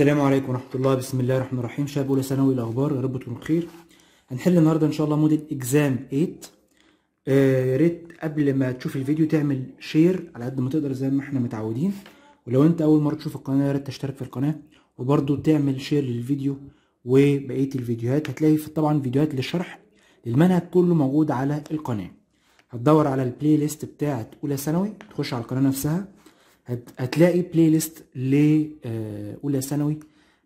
السلام عليكم ورحمة الله بسم الله الرحمن الرحيم شباب أولى ثانوي الأخبار يا رب تكونوا بخير هنحل النهاردة إن شاء الله موديل إكزام 8 آه، يا ريت قبل ما تشوف الفيديو تعمل شير على قد ما تقدر زي ما احنا متعودين ولو أنت أول مرة تشوف القناة يا ريت تشترك في القناة وبرده تعمل شير للفيديو وبقية الفيديوهات هتلاقي طبعا فيديوهات للشرح للمنهج كله موجود على القناة هتدور على البلاي ليست بتاعة أولى ثانوي تخش على القناة نفسها هتلاقي بلاي ليست لأولى ثانوي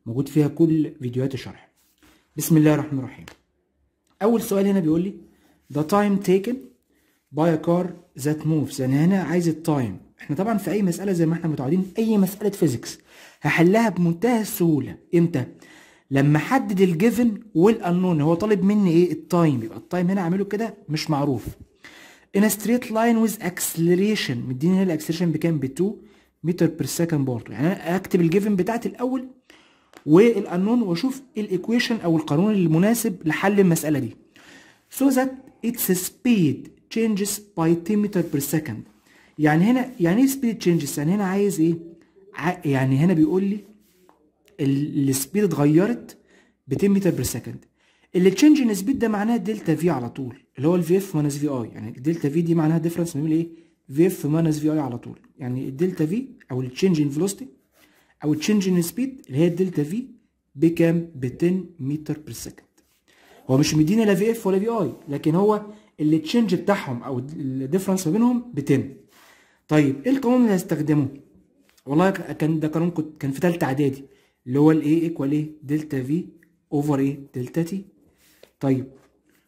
موجود فيها كل فيديوهات الشرح بسم الله الرحمن الرحيم أول سؤال هنا بيقول لي the time taken by a car that moves يعني هنا عايز التايم احنا طبعا في أي مسألة زي ما احنا متعودين أي مسألة فيزيكس هحلها بمنتهى السهولة امتى؟ لما احدد الجيفن والانون هو طالب مني ايه التايم يبقى التايم هنا اعمله كده مش معروف in a straight line with acceleration مديني هنا الاكسلريشن بكام ب 2 متر بير سكند برضه يعني انا اكتب الجيفن بتاعتي الاول والانون واشوف الايكويشن او القانون المناسب لحل المساله دي so that its speed changes by 10 متر per second يعني هنا يعني ايه speed changes يعني هنا عايز ايه يعني هنا بيقول لي السبيد اتغيرت ب 10 متر بير سكند اللي تشينج ان سبيد ده معناه دلتا في على طول اللي هو الفي اف ماينس في اي يعني دلتا في دي معناها ديفرنس ما بين ايه في اف ماينس في اي على طول يعني الدلتا في او التشينج ان فيلوستي او التشينج ان سبيد اللي هي الدلتا في بكام ب 10 متر بير سكند هو مش مدينا لا في اف ولا في اي لكن هو اللي التشينج بتاعهم او الديفرنس ما بينهم ب 10 طيب ايه القانون اللي هيستخدمه والله كان ده قانون كنت كان في ثالثه اعدادي اللي هو الايه ايكوال ايه دلتا في اوفر ايه دلتا تي طيب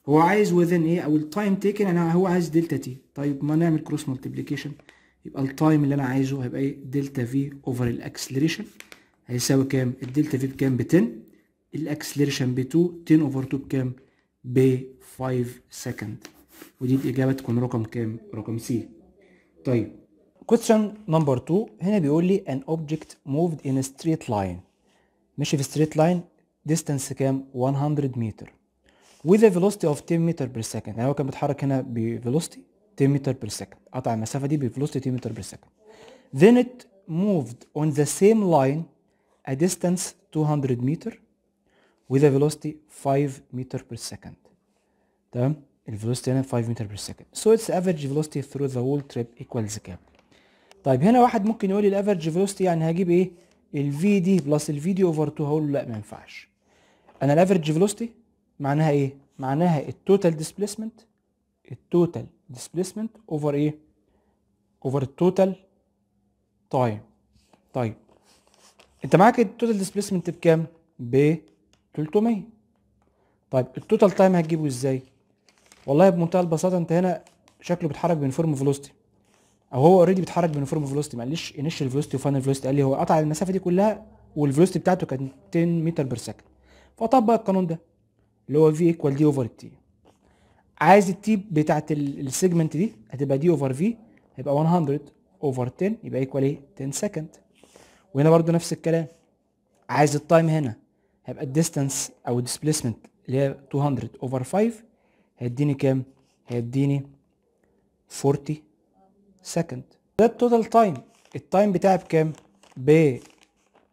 هو عايز within ايه او التايم تيكن انا هو عايز دلتا تي طيب ما نعمل كروس مالتيبليكيشن يبقى التايم اللي انا عايزه هيبقى ايه دلتا في اوفر الاكسلريشن هيساوي كام الدلتا في بكام ب 10 الاكسلريشن ب 2 10 اوفر 2 بكام ب 5 سكند ودي الاجابه تكون رقم كام رقم سي طيب question number 2 هنا بيقول لي an object moved in a straight line في straight line distance كام 100 متر with a velocity of 10 meter per second يعني هو كان بيتحرك هنا ب velocity 10 meter per second قطع المسافه دي ب velocity 10 meter per second then it moved on the same line a distance 200 meter with a velocity 5 meter per second تمام ال velocity هنا 5 meter per second so its average velocity through the whole trip equals كام طيب هنا واحد ممكن يقول لي average velocity يعني هجيب ايه الفي دي بلس الفي دي over 2 هقول له لا ما ينفعش انا ال average velocity معناها ايه معناها التوتال ديسبيسمنت التوتال ديسبيسمنت اوفر ايه اوفر التوتال تايم طيب انت معاك التوتال ديسبيسمنت بكام ب 300 طيب التوتال تايم هتجيبه ازاي والله بمنتهى البساطه انت هنا شكله بيتحرك بينفورم فيلوستي او هو اوريدي بيتحرك بينفورم فيلوستي معلش انيشال فيلوستي وفاينل فيلوستي قال لي هو قطع المسافه دي كلها والفيلوستي بتاعته كانت 10 متر بير سكند فطبق القانون ده اللي هو في ايكوال دي اوفر تي عايز التي بتاعت السيجمنت دي هتبقى دي اوفر في هيبقى 100 اوفر 10 يبقى ايكوال ايه 10 سكند وهنا برضو نفس الكلام عايز التايم هنا هيبقى الديستانس او الديسبيسمنت اللي هي 200 اوفر 5 هيديني كام هيديني 40 سكند ده التوتال تايم التايم بتاعي بكام ب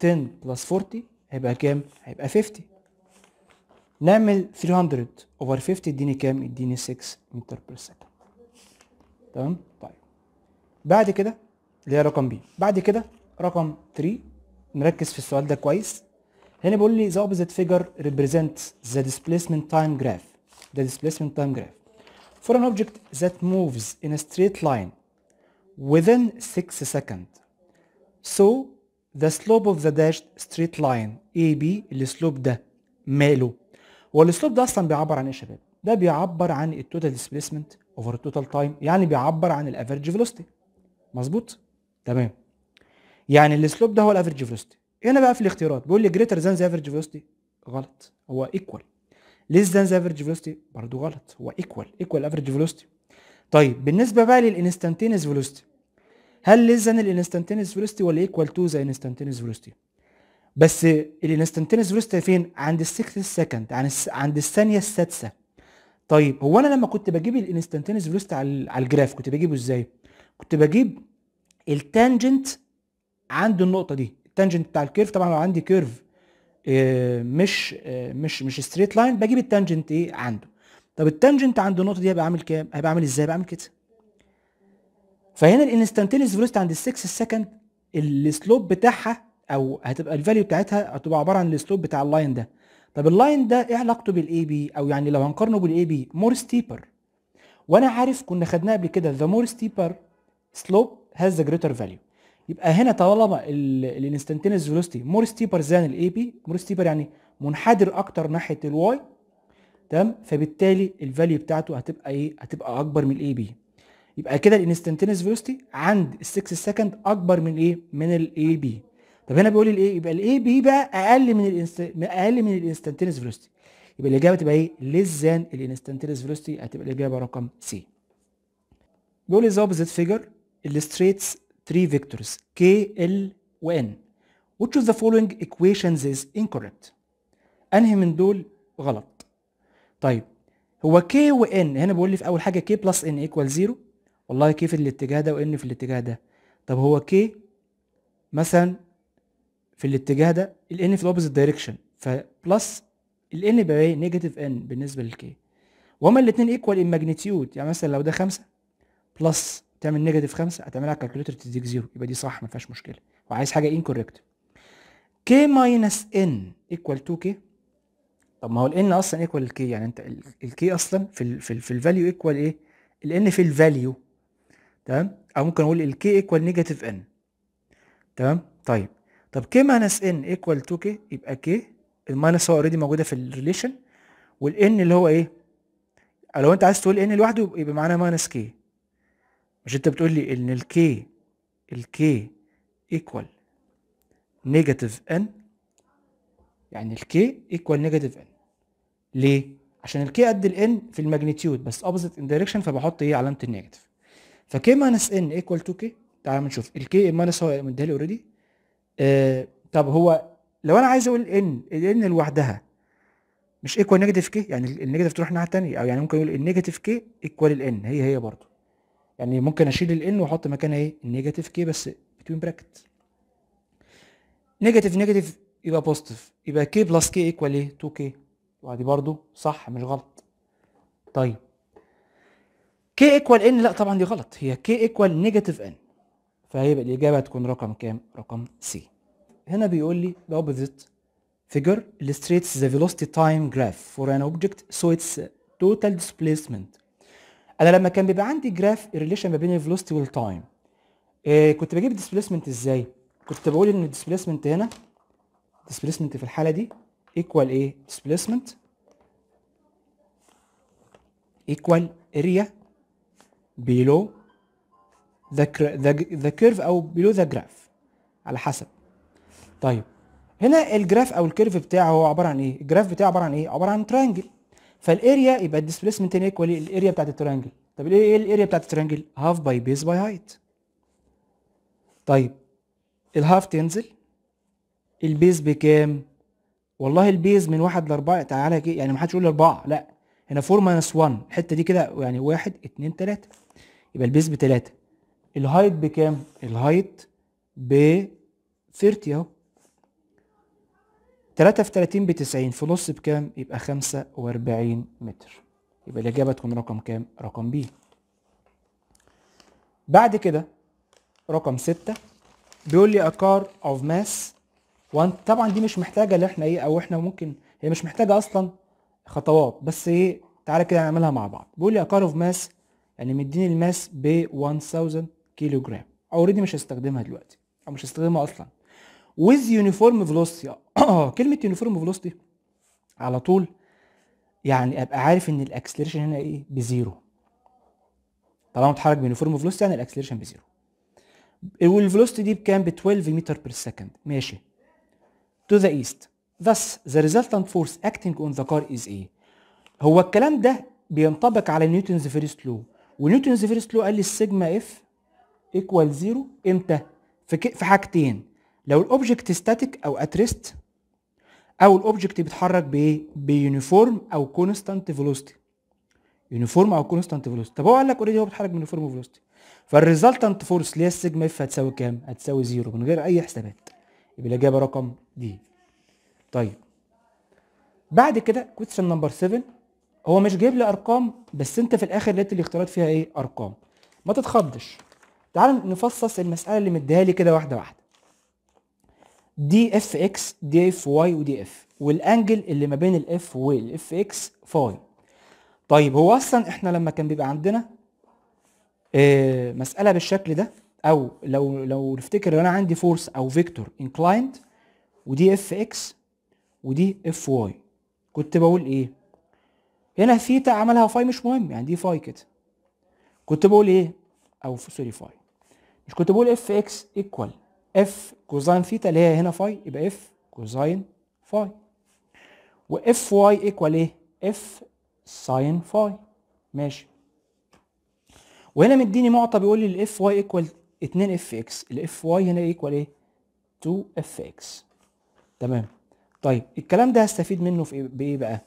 10 بلس 40 هيبقى كام هيبقى 50 نعمل 300 اوفر 50 اديني كام اديني 6 متر بير سكند تمام طيب بعد كده اللي هي رقم بي بعد كده رقم 3 نركز في السؤال ده كويس هنا بيقول لي the opposite figure represents the displacement time graph the displacement time graph for an object that moves in a straight line within 6 seconds so the slope of the dashed straight line AB سلوب ده ماله والاسلوب ده اصلا بيعبر عن ايه يا شباب ده بيعبر عن التوتال ديسبيسمنت اوفر التوتال تايم يعني بيعبر عن الافرج فيلوستي مظبوط تمام يعني الاسلوب ده هو الافرج فيلوستي هنا بقى في الاختيارات بيقول لي جريتر ذان ذا افرج فيلوستي غلط هو ايكوال ليس ذان ذا افرج فيلوستي برضه غلط هو ايكوال ايكوال افرج فيلوستي طيب بالنسبه بقى للانستنتينيس فيلوستي هل ليس ذان الانستنتينيس فيلوستي ولا ايكوال تو ذا انستنتينيس فيلوستي؟ الانستنتينس فيلوسيتي فين عند السكس سكند عند الثانيه السادسه طيب هو انا لما كنت بجيب الانستنتينس فيلوسيتي على الجراف كنت بجيبه ازاي كنت بجيب التانجنت عند النقطه دي التانجنت بتاع الكيرف طبعا لو عندي كيرف آه، آه، مش مش مش ستريت لاين بجيب التانجنت ايه عنده طب التانجنت عند النقطه دي هيبقى عامل كام هيبقى عامل ازاي بعمل كده فهنا الانستنتينس فيلوسيتي عند السكس سكند السلوب بتاعها او هتبقى الفاليو بتاعتها هتبقى عباره عن السلوب بتاع اللاين ده طب اللاين ده ايه علاقته بالاي بي او يعني لو هنقارنه بالاي بي مور ستيبر وانا عارف كنا خدناه قبل كده ذا مور ستيبر سلوب هاز ذا جريتر فاليو يبقى هنا طالما الانستنتينس فيلوستي مور ستيبر زان الاي بي مور ستيبر يعني منحدر اكتر ناحيه الواي تمام فبالتالي الفاليو بتاعته هتبقى ايه هتبقى اكبر من الاي بي يبقى كده الانستنتينس فيلوستي عند ال 6 سكند اكبر من ايه من الاي بي طب هنا بيقول لي الايه يبقى الاي بي بقى اقل من الانست... اقل من الانستنتينس فيلوسيتي يبقى الاجابه تبقى ايه ليس ذان الانستنتينس فيلوسيتي هتبقى الاجابه رقم سي بيقول لي ذا اوبزيت فيجر illustrates three vectors k l و n which of the following equations is incorrect انهي من دول غلط طيب هو k و n هنا بيقول لي في اول حاجه k بلس n equal 0 والله k في الاتجاه ده و n في الاتجاه ده طب هو k مثلا في الاتجاه ده n في الاوبوزيت دايركشن بلس ال n بقى ايه نيجاتيف n بالنسبه k وهما الاثنين ايكوال ان ماجنتيود يعني مثلا لو ده 5 بلس تعمل نيجاتيف 5 هتعملها على تديك زيرو يبقى دي صح ما فيهاش مشكله وعايز حاجه انكوريكت k ماينس n ايكوال 2 k طب ما هو n اصلا ايكوال k يعني انت k اصلا في الـ في, الـ في الفاليو ايكوال ايه n في الفاليو تمام او ممكن اقول k ايكوال نيجاتيف n تمام طيب طب كي ماينس n ايكوال تو كي يبقى كي الماينس هو اوريدي موجوده في الريليشن والان اللي هو ايه لو انت عايز تقول n لوحده يبقى معناها ماينس كي مش انت بتقول لي ان الكي الكي ايكوال نيجاتيف ان يعني الكي ايكوال نيجاتيف ان ليه عشان الكي قد الان في الماجنتيود بس اوبزيت ان دايركشن فبحط ايه علامه النيجاتيف فكي ماينس ان ايكوال تو كي تعالى نشوف الكي ماينس هو مديها لي اوريدي آه طب هو لو انا عايز اقول ان الان لوحدها مش ايكوال نيجاتيف كي يعني النيجاتيف تروح الناحيه الثانيه او يعني ممكن يقول النيجاتيف كي ايكوال الان هي هي برضه يعني ممكن اشيل الان واحط مكانها ايه النيجاتيف كي بس بتوين براكت نيجاتيف نيجاتيف يبقى بوزيتيف يبقى كي بلس كي ايكوال ايه 2 كي ودي برضه صح مش غلط طيب كي ايكوال ان لا طبعا دي غلط هي كي ايكوال نيجاتيف ان فهيبقى الاجابه هتكون رقم كام رقم سي هنا بيقول لي the opposite figure illustrates the velocity time graph for an object so its total displacement انا لما كان بيبقى عندي جراف الريليشن ما بين الفيلوسيتي والتايم إيه كنت بجيب الديسبيسمنت ازاي كنت بقول ان الديسبيسمنت هنا الديسبيسمنت في الحاله دي ايكوال ايه ديسبيسمنت ايكوال اريا بيلو ذا ذا كيرف او بيلو ذا جراف على حسب طيب هنا الجراف او الكيرف بتاعه هو عباره عن ايه الجراف بتاعه عباره عن ايه عباره عن ترانجل فالاريا يبقى الديسبيسمنت هنا ايكوال الاريا بتاعت الترانجل طب ايه الاريا بتاعت الترانجل هاف باي بيس باي هايت طيب الهاف تنزل البيز بكام والله البيز من واحد لاربعة تعالى كده يعني حدش يقول اربعة لا هنا فور ماينس 1 الحته دي كده يعني واحد اتنين تلاته يبقى البيز بتلاته الهايت بكام الهايت ب 30 اهو 3 في 30 ب 90 في نص بكام يبقى 45 متر يبقى الإجابة تكون رقم كام رقم ب بعد كده رقم 6 بيقول لي اكار اوف ماس وان طبعا دي مش محتاجه اللي احنا ايه او احنا ممكن هي مش محتاجه اصلا خطوات بس ايه تعالى كده نعملها مع بعض بيقول لي اكار اوف ماس يعني مديني الماس ب 1000 كيلو جرام اوريدي مش هستخدمها دلوقتي او مش هستخدمها اصلا with uniform velocity اه كلمه uniform velocity على طول يعني ابقى عارف ان الاكسلريشن هنا ايه بزيرو طالما اتحرك بيونيفورم فلوسيتي يعني الاكسلريشن بزيرو والفلوسيتي دي بكام ب 12 متر بير سكند ماشي to the east thus the resultant force acting on the car is ايه هو الكلام ده بينطبق على نيوتنز فيرست لو ونيوتنز فيرست لو قال لي السيجما اف ايكوال زيرو امتى في حاجتين لو الاوبجكت ستاتيك او ات ريست او الاوبجكت بيتحرك بايه بيونيفورم او كونستانت فيلوسيتي يونيفورم او كونستانت فيلوسيتي طب هو قال لك اوريدي هو بيتحرك بيونيفورم فيلوسيتي فالريزلتنت فورس اللي هي السيجما اف هتساوي كام هتساوي زيرو من غير اي حسابات يبقى الاجابه رقم دي طيب بعد كده كويستشن نمبر 7 هو مش جايب لي ارقام بس انت في الاخر لقيت الاختيارات فيها ايه ارقام ما تتخضش تعال نفصص المساله اللي مديها لي كده واحده واحده دي اف اكس دي اف واي ودي اف والانجل اللي ما بين الاف والاف اكس فاي طيب هو اصلا احنا لما كان بيبقى عندنا آه، مساله بالشكل ده او لو لو نفتكر انا عندي فورس او فيكتور انكلايند ودي اف اكس ودي اف واي كنت بقول ايه هنا ثيتا عملها فاي مش مهم يعني دي فاي كده كنت بقول ايه او سوري فاي مش كنت بقول اف اكس ايكوال اف كوزاين ثيتا اللي هي هنا فاي يبقى اف كوزاين فاي واف واي ايكوال ايه اف ساين فاي ماشي وهنا مديني معطى بيقول لي الاف واي ايكوال 2 اف اكس الاف واي هنا ايكوال ايه 2 اف اكس تمام طيب الكلام ده هستفيد منه في إيه؟ بايه بقى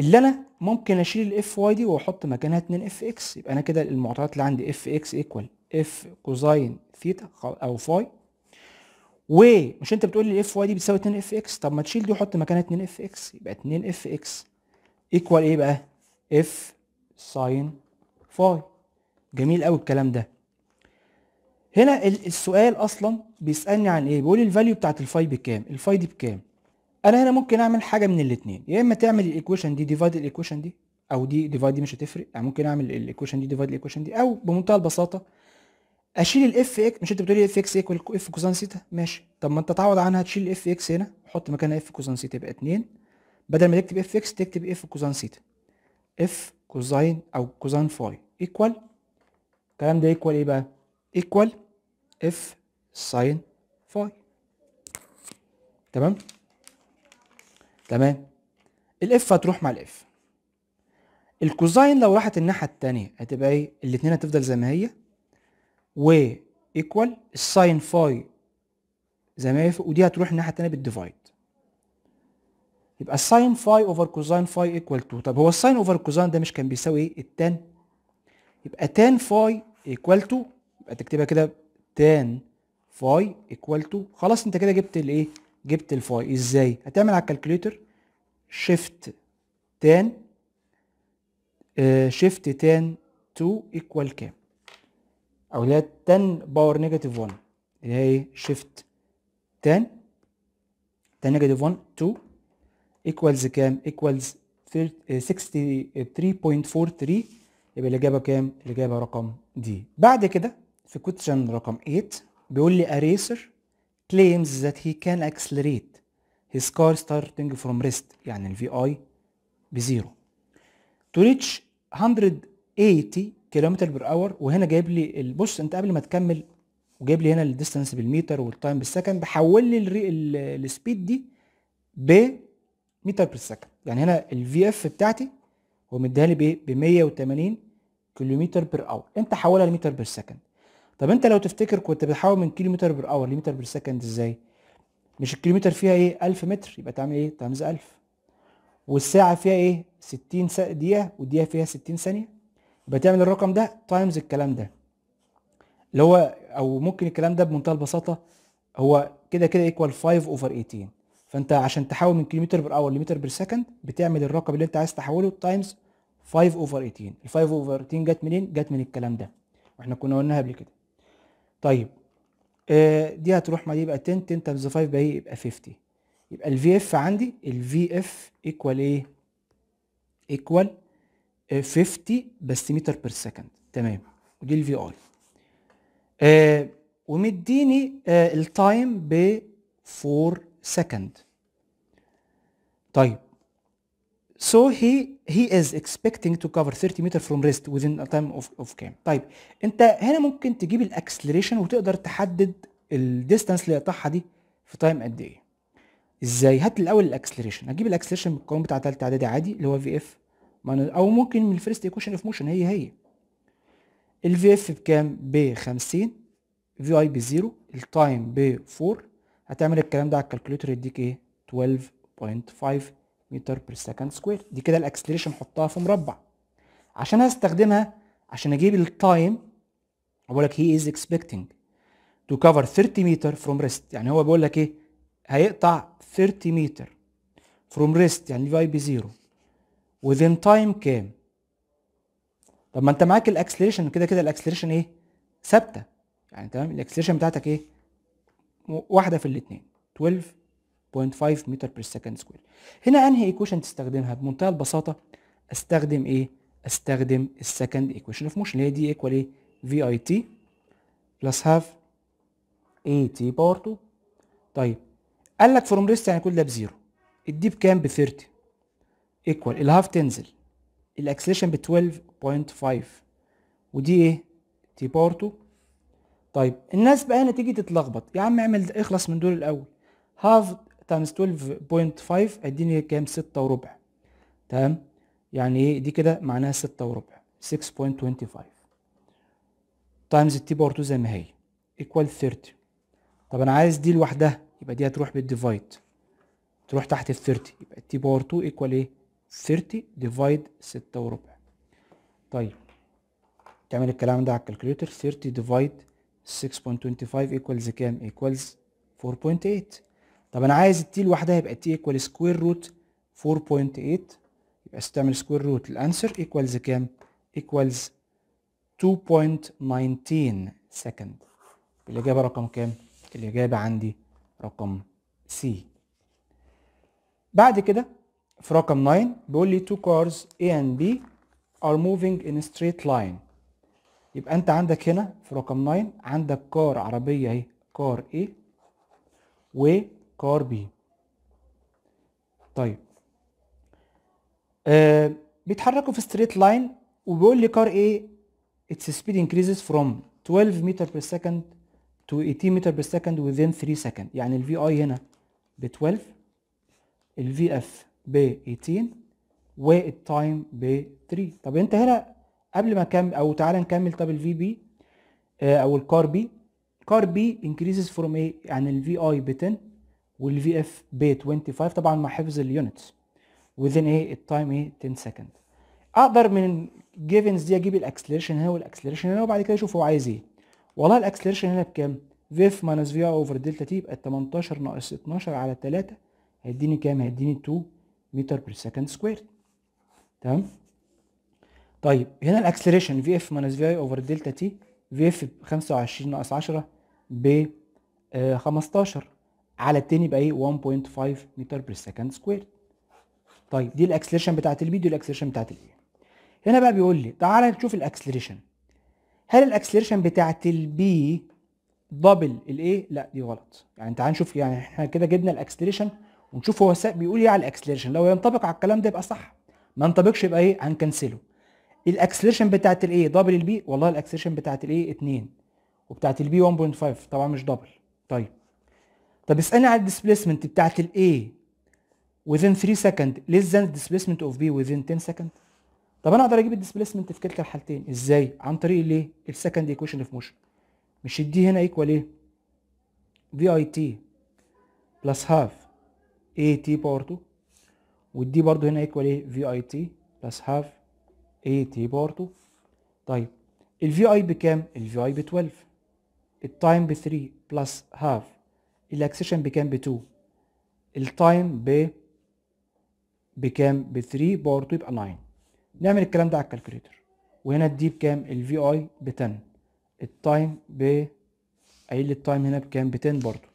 اللي انا ممكن اشيل الاف واي دي واحط مكانها 2 اف اكس يبقى انا كده المعطيات اللي عندي اف اكس ايكوال اف كوزاين ثيتا او فاي و مش انت بتقول لي الاف واي دي بتساوي 2 اف اكس طب ما تشيل دي وحط مكانها 2 اف اكس يبقى 2 اف اكس ايكوال ايه بقى اف ساين فاي جميل قوي الكلام ده هنا السؤال اصلا بيسالني عن ايه بيقول لي الفاليو بتاعت الفاي بكام الفاي دي بكام انا هنا ممكن اعمل حاجه من الاثنين يا اما تعمل الايكويشن دي ديفايد الايكويشن دي او دي ديفايد دي مش هتفرق يعني ممكن اعمل الايكويشن دي ديفايد الايكويشن دي او بمنتهى البساطه اشيل الاف اكس مش انت بتقولي اف اكس ايكوال اف كوزان ثيتا ماشي طب ما انت تعوض عنها تشيل الاف اكس هنا حط مكانها اف كوزان ثيتا يبقى 2 بدل ما تكتب اف اكس تكتب اف كوزان ثيتا اف كوزاين او كوزان فاي ايكوال الكلام ده ايكوال ايه بقى ايكوال اف ساين فاي تمام تمام الاف هتروح مع الاف الكوزاين لو راحت الناحيه التانية هتبقى ايه الاتنين هتفضل زي ما هي و ايكوال الساين فاي زي ما يفق ودي هتروح الناحيه الثانيه بالديفايد يبقى الساين فاي اوفر كوزاين فاي ايكوال 2 طب هو الساين اوفر كوزاين ده مش كان بيساوي ايه التان يبقى تان فاي ايكوال 2 يبقى تكتبها كده تان فاي ايكوال 2 خلاص انت كده جبت الايه جبت الفاي ازاي هتعمل على الكالكوليتر شيفت تان شيفت تان 2 ايكوال كام او اللي هي 10 باور نيجاتيف 1 اللي هي ايه شيفت 10 10 نيجاتيف 1 2 ايكوالز كام ايكوالز 63.43 eh، يبقى الاجابه كام الاجابه رقم دي بعد كده في كوتشن رقم 8 بيقول لي اريسر claims that he can accelerate his car starting from rest يعني الفي اي بزيرو to reach 180 كيلومتر بير اور وهنا جايب لي بص انت قبل ما تكمل وجايب لي هنا الديستانس بالمتر والتايم بالسكند بحول لي السبيد دي ب متر سكند يعني هنا الفي اف بتاعتي هو مديها لي بايه ب 180 كيلومتر بير اور انت حولها لمتر بير سكند طب انت لو تفتكر كنت بتحول من كيلومتر بير اور لمتر بير سكند ازاي مش الكيلومتر فيها ايه 1000 متر يبقى تعمل ايه تايمز 1000 والساعه فيها ايه 60 دقيقه والدقيقه فيها 60 ثانيه بتعمل الرقم ده تايمز الكلام ده اللي هو او ممكن الكلام ده بمنتهى البساطه هو كده كده ايكوال 5 اوفر 18 فانت عشان تحول من كيلومتر بر اور لمتر بر سكند بتعمل الرقم اللي انت عايز تحوله تايمز 5 اوفر 18 ال 5 اوفر 18 جت منين جت من الكلام ده واحنا كنا قلناها قبل كده طيب آه، دي هتروح مع دي يبقى 10 10 تايمز 5 يبقى ايه يبقى 50 يبقى الفي اف عندي الفي اف ايكوال ايه ايكوال 50 بس متر بير سكند تمام ودي الفي اي آه ومديني آه التايم ب 4 سكند طيب So he he is expecting to cover 30 meter from rest within a time of of كام؟ طيب انت هنا ممكن تجيب الاكسلريشن وتقدر تحدد الديستانس اللي هيقطعها دي في تايم قد ايه؟ ازاي؟ هات الاول الاكسلريشن، هجيب الاكسلريشن من بتاع ثالث اعدادي عادي اللي هو في اف او ممكن من الفيرست ايكويشن اوف موشن هي هي في اف بكام ب 50 في اي ب 0 التايم ب 4 هتعمل الكلام ده على الكالكوليتر يديك ايه 12.5 متر بير سكند سكوير دي كده الاكسلريشن حطها في مربع عشان هستخدمها عشان اجيب التايم بقول لك هي از اكسبكتنج تو كفر 30 متر فروم ريست يعني هو بيقول لك ايه هيقطع 30 متر فروم ريست يعني في اي ب 0 within time كام طب ما انت معاك الاكسلريشن كده كده الاكسلريشن ايه ثابته يعني تمام الاكسلريشن بتاعتك ايه واحده في الاثنين 12.5 متر بير سكند سكوير هنا انهي ايكويشن تستخدمها بمنتهى البساطه استخدم ايه استخدم السكند ايكويشن اوف موشن اللي هي دي ايكوال ايه في اي تي بلس هاف اي تي باور 2 طيب قال لك فروم ريست يعني كل ده بزيرو اديه بكام ب 30 ايكوال الهاف تنزل الاكسليشن ب 12.5 ودي ايه تي باور 2 طيب الناس بقى هنا تيجي تتلخبط يا عم اعمل اخلص من دول الاول هاف تايمز 12.5 اديني كام 6 وربع تمام يعني ايه دي كده معناها 6 وربع 6.25 تايمز تي باور 2 زي ما هي ايكوال 30 طب انا عايز دي لوحدها يبقى دي هتروح بالديفايد تروح تحت ال 30 يبقى تي باور 2 ايكوال ايه 30 ديفايد 6 وربع طيب تعمل الكلام ده على الكالكوليتر 30 ديفايد 6.25 ايكوالز كام ايكوالز 4.8 طب انا عايز التي لوحدها يبقى تي ايكوال سكوير روت 4.8 يبقى استعمل سكوير روت الانسر ايكوالز كام ايكوالز 2.19 سكند الإجابة رقم كام؟ الإجابة عندي رقم سي بعد كده في رقم 9 بيقول لي two cars A and B are moving in a straight line يبقى انت عندك هنا في رقم 9 عندك كار عربية اهي كار A و وكار B طيب آه بيتحركوا في straight line وبيقول لي كار A its speed increases from 12 meter per second to 18 meter per second within 3 seconds يعني ال VI هنا ب 12 ال VF ب 18 والتايم ب 3 طب انت هنا قبل ما اكمل او تعالى نكمل طب الفي بي آه، او الكار بي كار بي انكريزز فروم ايه يعني الفي اي ب 10 والفي اف ب 25 طبعا مع حفظ اليونتس وذن ايه التايم ايه 10 سكند اقدر من الجيفنز دي اجيب الاكسلريشن هنا والاكسلريشن هنا وبعد كده اشوف هو عايز ايه والله الاكسلريشن هنا بكام في اف ماينس في اي اوفر دلتا تي يبقى 18 ناقص 12 على 3 هيديني كام هيديني 2 متر بير سكند سكوير تمام طيب هنا الاكسلريشن في اف ماينس في اي اوفر دلتا تي في اف ب 25 ناقص 10 ب 15 على التاني يبقى ايه 1.5 متر بير سكند سكوير طيب دي الاكسلريشن بتاعت البي دي الاكسلريشن بتاعت البي هنا بقى بيقول لي تعالى نشوف الاكسلريشن هل الاكسلريشن بتاعت البي دبل الايه لا دي غلط يعني تعال نشوف يعني احنا كده جبنا الاكسلريشن ونشوف هو بيقول ايه على الاكسلريشن لو ينطبق على الكلام ده يبقى صح ما ينطبقش يبقى ايه هنكنسله الاكسلريشن بتاعت الايه دبل البي والله الاكسلريشن بتاعت الايه 2 وبتاعت البي 1.5 طبعا مش دبل طيب طب اسالني على الديسبيسمنت بتاعت الاي within 3 second less than displacement of B within 10 second طب انا اقدر اجيب الديسبيسمنت في كلتا الحالتين ازاي عن طريق الايه السكند ايكويشن اوف موشن مش الدي هنا ايكوال ايه في اي تي بلس هاف اي تي باور 2 والدي برضو هنا ايكوال ايه في اي تي بلس هاف اي تي باور 2 طيب الفي اي بكام الفي اي ب 12 التايم ب 3 بلس هاف الاكسشن بكام ب 2 التايم ب بكام ب 3 باور 2 يبقى 9 نعمل الكلام ده على الكالكوليتر وهنا الدي بكام الفي اي ب 10 التايم ب قايل لي التايم هنا بكام ب 10 برضه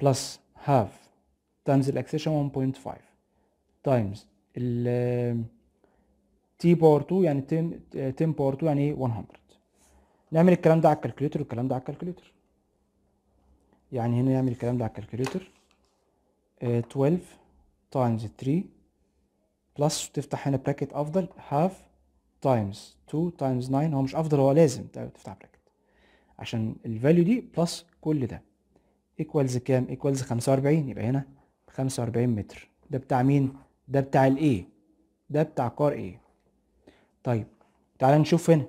بلس هاف تايمز الاكسشن 1.5 تايمز ال تي باور 2 يعني 10 10 باور 2 يعني ايه 100 نعمل الكلام ده على الكالكوليتر والكلام ده على الكالكوليتر يعني هنا نعمل الكلام ده على الكالكوليتر 12 تايمز 3 بلس تفتح هنا براكت افضل هاف تايمز 2 تايمز 9 هو مش افضل هو لازم تفتح براكت عشان الفاليو دي بلس كل ده ايكوالز كام ايكوالز 45 يبقى هنا 45 متر ده بتاع مين ده بتاع الايه ده بتاع قار ايه طيب تعال نشوف هنا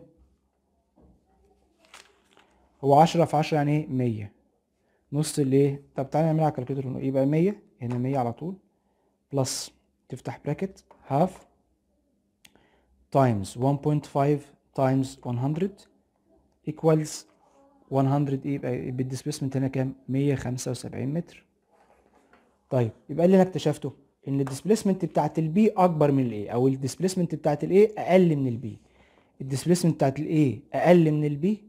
هو 10 في 10 يعني ايه 100 نص الايه طب تعالى نعملها على الكالكوليتر يبقى 100 هنا 100 على طول بلس تفتح براكت هاف تايمز 1.5 تايمز 100 equals 100 ايه يبقى بالديسبيسمنت هنا كام 175 متر طيب يبقى اللي انا اكتشفته ان الديسبيسمنت بتاعت البي اكبر من الاي او الديسبيسمنت بتاعت الاي اقل من البي الديسبيسمنت بتاعت الاي اقل من البي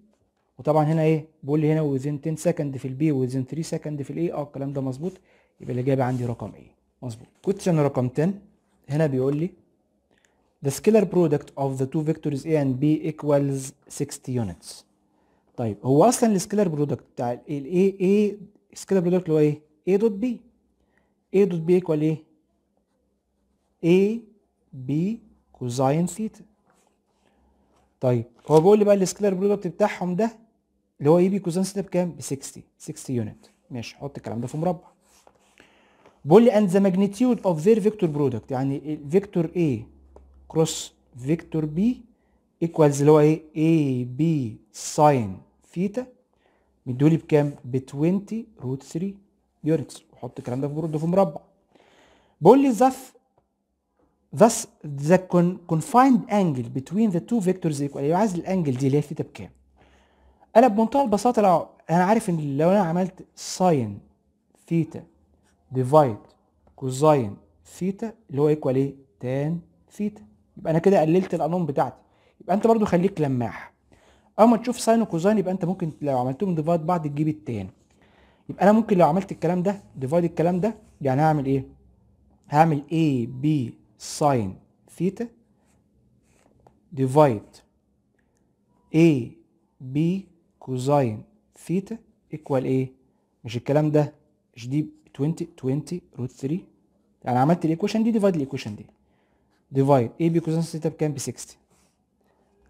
وطبعا هنا ايه بيقول لي هنا وذين 10 سكند في البي وذين 3 سكند في الاي اه الكلام ده مظبوط يبقى الاجابه عندي رقم ايه مظبوط كوتشن رقم 10 هنا بيقول لي the scalar product of the two vectors A and B equals 60 units طيب هو اصلا السكيلر برودكت بتاع ال A A سكيلر برودكت اللي هو ايه A دوت B A دوت B equal ايه؟ A B كوزاين ثيتا طيب هو بيقول لي بقى السكيلر برودكت بتاعهم ده اللي هو اي بي كوزاين ثيتا بكام؟ ب 60 60 يونت ماشي حط الكلام ده في مربع بيقول لي اند ذا ماجنتيود اوف ذير فيكتور برودكت يعني فيكتور A كروس فيكتور B ايكوالز اللي هو ايه؟ A B ساين ثيتا مدولي بكام؟ ب 20 روت 3 يونتس حط الكلام ده في جرد في مربع بقول لي ذا thus ذا confined انجل بتوين ذا تو فيكتورز ايكوال يعني عايز الانجل دي اللي هي ثيتا بكام؟ انا بمنتهى البساطه لو انا عارف ان لو انا عملت ساين ثيتا ديفايد كوزاين ثيتا اللي هو ايكوال ايه؟ تان ثيتا يبقى انا كده قللت الانون بتاعتي يبقى انت برضو خليك لماح اما تشوف ساين وكوزاين يبقى انت ممكن لو عملتهم ديفايد بعض تجيب التاني يبقى انا ممكن لو عملت الكلام ده ديفايد الكلام ده يعني هعمل ايه هعمل اي بي ساين ثيتا ديفايد اي بي كوزاين ثيتا ايكوال ايه مش الكلام ده مش دي 20 20 روت 3 يعني عملت الايكويشن دي ديفايد الايكويشن دي ديفايد اي بي كوزين ثيتا بكام ب 60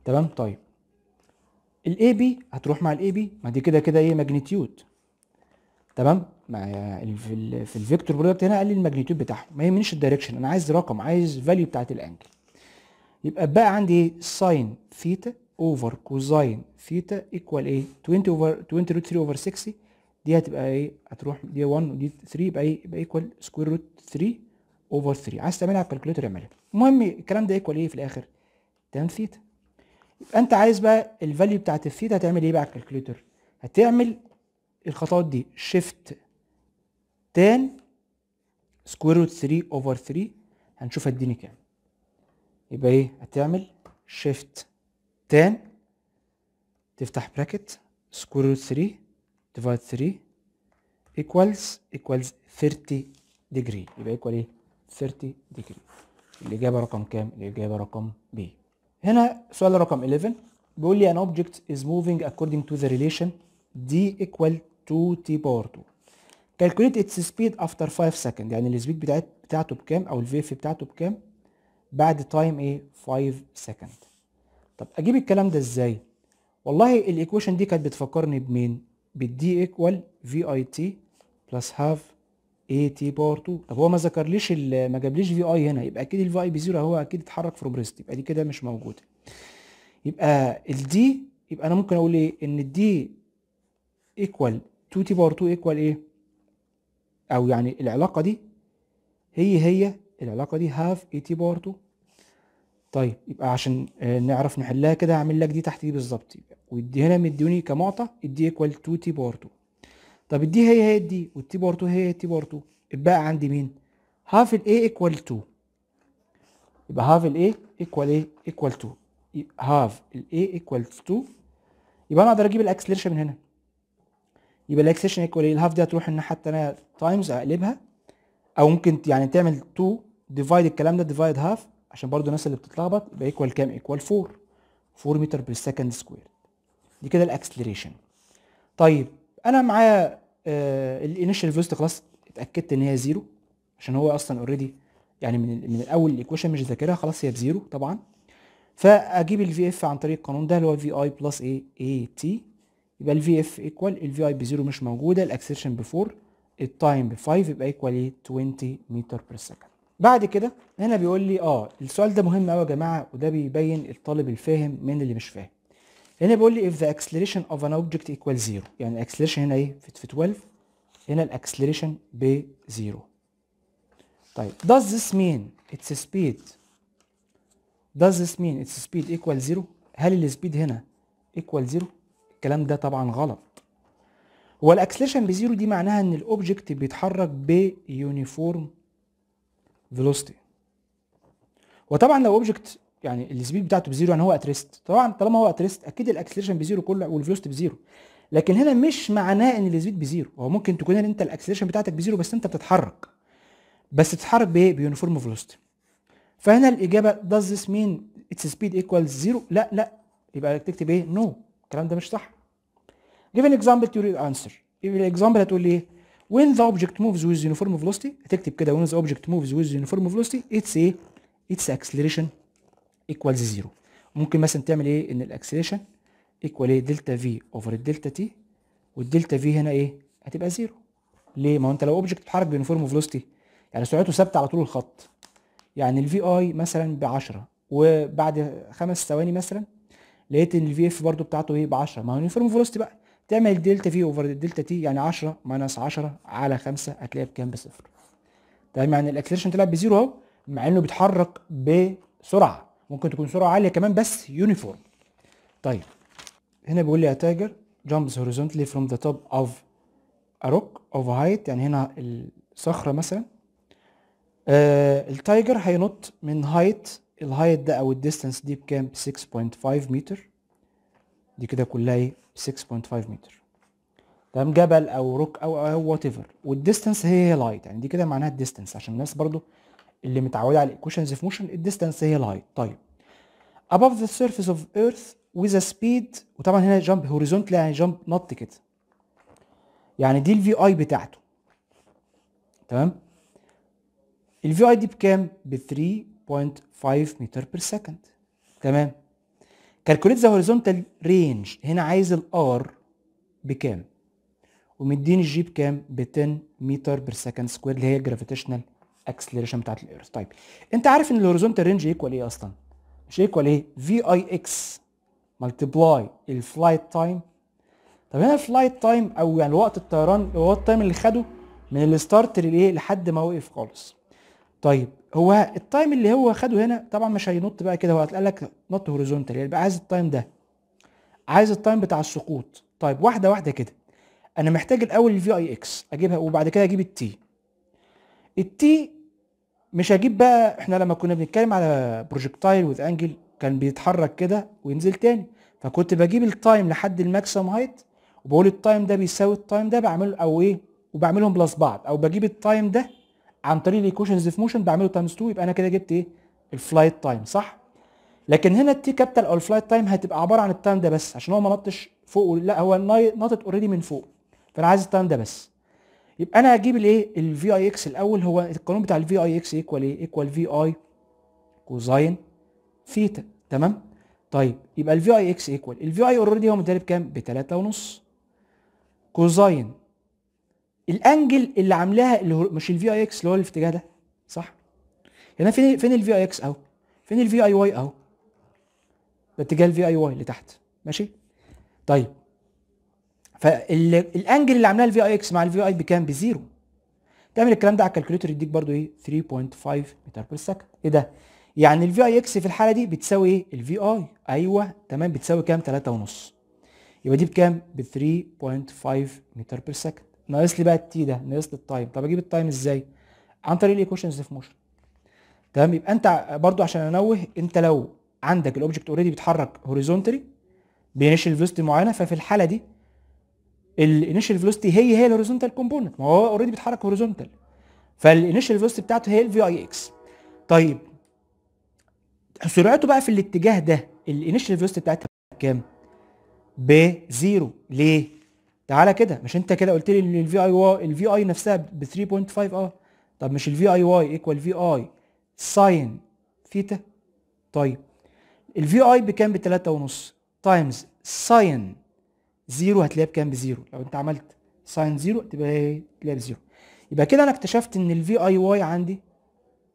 تمام طيب الاي بي هتروح مع الاي بي ما دي كده كده ايه ماجنتيود تمام مع يعني في الفيكتور برودكت هنا قال لي الماجنيتيود بتاعه ما يهمنيش الدايركشن انا عايز رقم عايز فاليو بتاعت الانجل يبقى بقى عندي ايه ساين ثيتا اوفر كوزاين ثيتا ايكوال ايه 20 اوفر 20 روت 3 اوفر 60 دي هتبقى ايه هتروح دي 1 ودي 3 يبقى ايه يبقى ايكوال سكوير روت 3 اوفر 3 عايز تعملها على الكالكوليتر اعملها المهم الكلام ده ايكوال ايه في الاخر تان ثيتا يبقى انت عايز بقى الفاليو بتاعت الثيتا هتعمل ايه بقى على الكالكوليتر هتعمل الخطوات دي شيفت تان سكوير روت 3 اوفر 3 هنشوف هتديني كام يبقى ايه هتعمل شيفت تان تفتح براكت سكوير روت 3 ديفايد 3 ايكوالز ايكوالز 30 ديجري يبقى ايكوال ايه 30 ديجري الاجابه رقم كام الاجابه رقم ب هنا سؤال رقم 11 بيقول لي ان اوبجكت از موفينج اكوردنج تو ذا ريليشن دي ايكوال باور 2 calculate its speed after 5 سكند يعني السبيد بتاعت بتاعته بكام او اف بتاعته بكام بعد تايم ايه 5 سكند طب اجيب الكلام ده ازاي والله الايكويشن دي كانت بتفكرني بمين بالدي ايكوال في اي تي بلس هاف اي تي باور 2 طب هو ما ذكرليش ما جابليش في اي هنا يبقى اكيد الفي اي بزيرو هو اكيد اتحرك في ريست يبقى دي كده مش موجوده يبقى الدي يبقى انا ممكن اقول ايه ان الدي ايكوال 2 تي باور 2 ايكوال ايه او يعني العلاقه دي هي هي العلاقه دي هاف اي تي باور 2 طيب يبقى عشان آه، نعرف نحلها كده هعمل لك دي تحت دي بالظبط ودي هنا مديوني كمعطى الدي ايكوال 2 تي باور 2 طب الدي هي هي الدي والتي باور 2 هي التي باور 2 اتبقى عندي مين هاف الاي ايكوال 2 يبقى هاف الاي ايكوال ايه ايكوال 2 هاف الاي ايكوال 2 يبقى انا اقدر اجيب الاكسلريشن من هنا يبقى الاكسشن ايكوال ايه الهاف دي هتروح ان حتى انا تايمز اقلبها او ممكن يعني تعمل 2 ديفايد الكلام ده ديفايد هاف عشان برضو الناس اللي بتتلخبط يبقى ايكوال كام ايكوال 4 4 متر بير سكند سكوير دي كده الاكسلريشن طيب انا معايا الانيشال آه، فيست خلاص اتاكدت ان هي زيرو عشان هو اصلا اوريدي يعني من من الاول الايكويشن مش ذاكرها خلاص هي بزيرو طبعا فاجيب الفي اف عن طريق القانون ده اللي هو في اي بلس اي اي تي يبقى الفي اف ايكوال الفي اي ب 0 مش موجوده الاكسلريشن ب 4 time ب 5 يبقى ايكوال ايه 20 متر بير سكند بعد كده هنا بيقول لي اه السؤال ده مهم قوي يا جماعه وده بيبين الطالب الفاهم من اللي مش فاهم هنا بيقول لي if the acceleration of an object equal 0 يعني الاكسلريشن هنا ايه في 12 هنا الاكسلريشن ب 0 طيب does this mean its speed does this mean its speed equal 0 هل السبيد هنا equal 0 الكلام ده طبعا غلط والاكسليشن بزيرو دي معناها ان الاوبجكت بيتحرك بيونيفورم فيلوستي وطبعا لو اوبجكت يعني السبيد بتاعته بزيرو يعني هو اتريست طبعا طالما هو اتريست اكيد الاكسليشن بزيرو كله والفيلوستي بزيرو لكن هنا مش معناه ان السبيد بزيرو هو ممكن تكون انت الاكسليشن بتاعتك بزيرو بس انت بتتحرك بس بتتحرك بايه بيونيفورم فيلوستي فهنا الاجابه does this mean its speed equals zero لا لا يبقى تكتب ايه نو no. الكلام ده مش صح give an example to your answer give an example هتقول لي when the object moves with uniform velocity هتكتب كده when the object moves with uniform velocity it's a it's acceleration equals zero ممكن مثلا تعمل ايه ان الاكسليشن ايكوال ايه دلتا في اوفر الدلتا تي والدلتا في هنا ايه هتبقى زيرو ليه ما هو انت لو اوبجكت اتحرك بيونيفورم فيلوستي يعني سرعته ثابته على طول الخط يعني الفي اي مثلا ب 10 وبعد خمس ثواني مثلا لقيت ان الفي اف برضو بتاعته ايه ب 10 ما هو يونيفورم فيلوستي بقى تعمل دلتا في اوفر دلتا تي يعني 10 ماينس 10 على 5 هتلاقيها بكام بصفر تمام يعني الاكسلريشن طلع بزيرو اهو مع انه بيتحرك بسرعه ممكن تكون سرعه عاليه كمان بس يونيفورم طيب هنا بيقول لي اتاجر جامبس هوريزونتلي فروم ذا توب اوف اروك اوف هايت يعني هنا الصخره مثلا آه التايجر هينط من هايت الهايت ده او الديستانس دي بكام 6.5 متر دي كده كلها ايه 6.5 متر تمام جبل او روك او او وات ايفر والديستانس هي هي الهايت يعني دي كده معناها الديستانس عشان الناس برضو اللي متعوده على الايكويشنز في موشن الديستانس هي الهايت طيب above the surface of earth with a speed وطبعا هنا جامب هوريزونتال يعني جامب نط كده يعني دي الفي اي بتاعته تمام الفي اي دي بكام ب 3 0.5 متر بير سكند تمام كالكوليت ذا هوريزونتال رينج هنا عايز الار بكام ومديني الجي بكام ب 10 متر بير سكند سكوير اللي هي الجرافيتيشنال اكسلريشن بتاعت الايرث طيب انت عارف ان الهوريزونتال رينج ايكوال ايه اصلا مش ايكوال ايه في اي اكس ملتبلاي الفلايت تايم طب هنا الفلايت تايم او يعني وقت الطيران هو التايم اللي خده من الستارت للايه لحد ما وقف خالص طيب هو التايم اللي هو خده هنا طبعا مش هينط بقى كده هو قال لك نط هوريزونتال يعني بقى عايز التايم ده عايز التايم بتاع السقوط طيب واحده واحده كده انا محتاج الاول الفي اي اكس اجيبها وبعد كده اجيب التي التي مش هجيب بقى احنا لما كنا بنتكلم على بروجكتايل وذ انجل كان بيتحرك كده وينزل تاني فكنت بجيب التايم لحد الماكسيم هايت وبقول التايم ده بيساوي التايم ده بعمله او ايه وبعملهم بلس بعض او بجيب التايم ده عن طريق الايكويشنز في موشن بعمله تايمز 2 يبقى انا كده جبت ايه الفلايت تايم صح لكن هنا التي كابيتال او الفلايت تايم هتبقى عباره عن التايم ده بس عشان هو ما نطش فوق لا هو ناطط اوريدي من فوق فانا عايز التايم ده بس يبقى انا هجيب الايه الفي اي اكس الاول هو القانون بتاع الفي اي اكس ايكوال ايه ايكوال في اي كوزاين ثيتا تمام طيب يبقى الفي اي اكس ايكوال الفي اي اوريدي هو متدرب كام ب 3 ونص كوزاين الانجل اللي عاملاها اللي هو مش الفي اي اكس اللي هو الاتجاه ده صح هنا يعني فين فين الفي اي اكس اهو فين الفي اي واي اهو ده اتجاه الفي اي واي اللي تحت ماشي طيب فالانجل اللي عاملاها الفي اي اكس مع الفي اي بكام بزيرو تعمل الكلام ده على الكالكوليتر يديك برضو ايه 3.5 متر بير سكند ايه ده يعني الفي اي اكس في الحاله دي بتساوي ايه الفي اي ايوه تمام بتساوي كام 3.5 يبقى دي بكام ب 3.5 متر بير سكند ناقص لي بقى التي ده ناقص لي التايم طب اجيب التايم ازاي عن طريق الايكويشنز في موشن تمام يبقى انت برضو عشان انوه انت لو عندك الاوبجكت اوريدي بيتحرك هوريزونتالي بانيشال فيلوستي معينه ففي الحاله دي الانيشال فيلوستي هي هي الهوريزونتال كومبوننت ما هو اوريدي بيتحرك هوريزونتال فالانيشال فيلوستي بتاعته هي الفي اي اكس طيب سرعته بقى في الاتجاه ده الانيشال فيلوستي بتاعتها كام؟ بزيرو ليه؟ تعالى كده مش انت كده قلت لي ان الفي اي واي الفي اي نفسها ب 3.5 اه طب مش الفي اي واي ايكوال في اي ساين ثيتا طيب الفي اي بكام ب 3.5 تايمز ساين زيرو هتلاقيها بكام بزيرو لو انت عملت ساين زيرو تبقى ايه تلاقيها بزيرو يبقى كده انا اكتشفت ان الفي اي واي عندي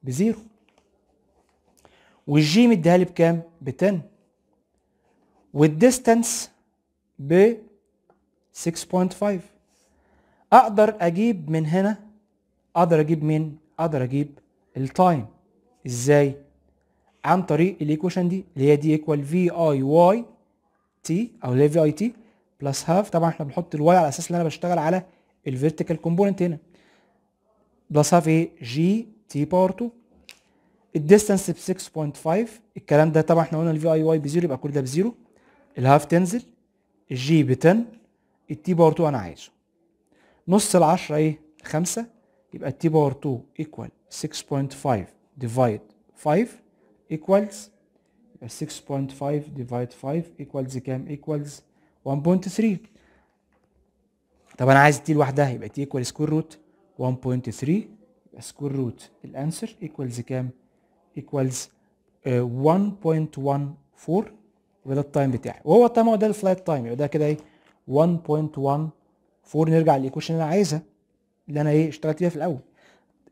بزيرو والجي مديها لي بكام ب 10 والديستانس ب 6.5 اقدر اجيب من هنا اقدر اجيب مين اقدر اجيب التايم ازاي عن طريق الايكويشن دي اللي هي دي ايكوال في اي واي تي او اللي هي في اي تي بلس هاف طبعا احنا بنحط الواي على اساس ان انا بشتغل على الفيرتيكال كومبوننت هنا بلس هاف ايه جي تي باور 2 الديستانس ب 6.5 الكلام ده طبعا احنا قلنا الفي اي واي بزيرو يبقى كل ده بزيرو الهاف تنزل الجي ب 10 التي باور 2 انا عايزه نص العشرة ايه خمسة يبقى التي باور 2 ايكوال 6.5 ديفايد 5 ايكوالز 6.5 ديفايد 5 ايكوالز كام ايكوالز 1.3 طب انا عايز التي لوحدها يبقى تي ايكوال سكوير روت 1.3 يبقى سكوير روت الانسر ايكوالز كام ايكوالز 1.14 وده التايم بتاعي وهو التايم ده الفلايت تايم يبقى ده كده ايه 1.14 نرجع للايكويشن اللي انا عايزها اللي انا ايه اشتغلت بيها في الاول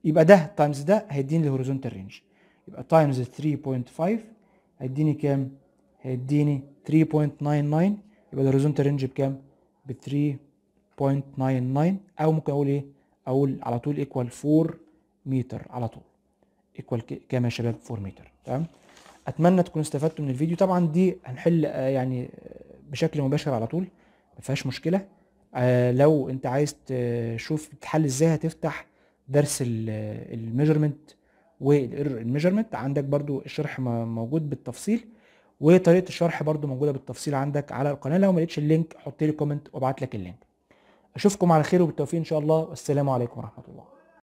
يبقى ده تايمز ده هيديني الهوريزونتال رينج يبقى تايمز 3.5 هيديني كام هيديني 3.99 يبقى الهوريزونتال رينج بكام ب 3.99 او ممكن اقول ايه اقول على طول ايكوال 4 متر على طول ايكوال كام يا شباب 4 متر تمام اتمنى تكونوا استفدتوا من الفيديو طبعا دي هنحل آه، يعني آه، بشكل مباشر على طول ما فيهاش مشكله آه، لو انت عايز تشوف تحل ازاي هتفتح درس الميجرمنت والميجرمنت عندك برضو الشرح موجود بالتفصيل وطريقه الشرح برضو موجوده بالتفصيل عندك على القناه لو ما لقيتش اللينك حط لي كومنت وابعت لك اللينك اشوفكم على خير وبالتوفيق ان شاء الله والسلام عليكم ورحمه الله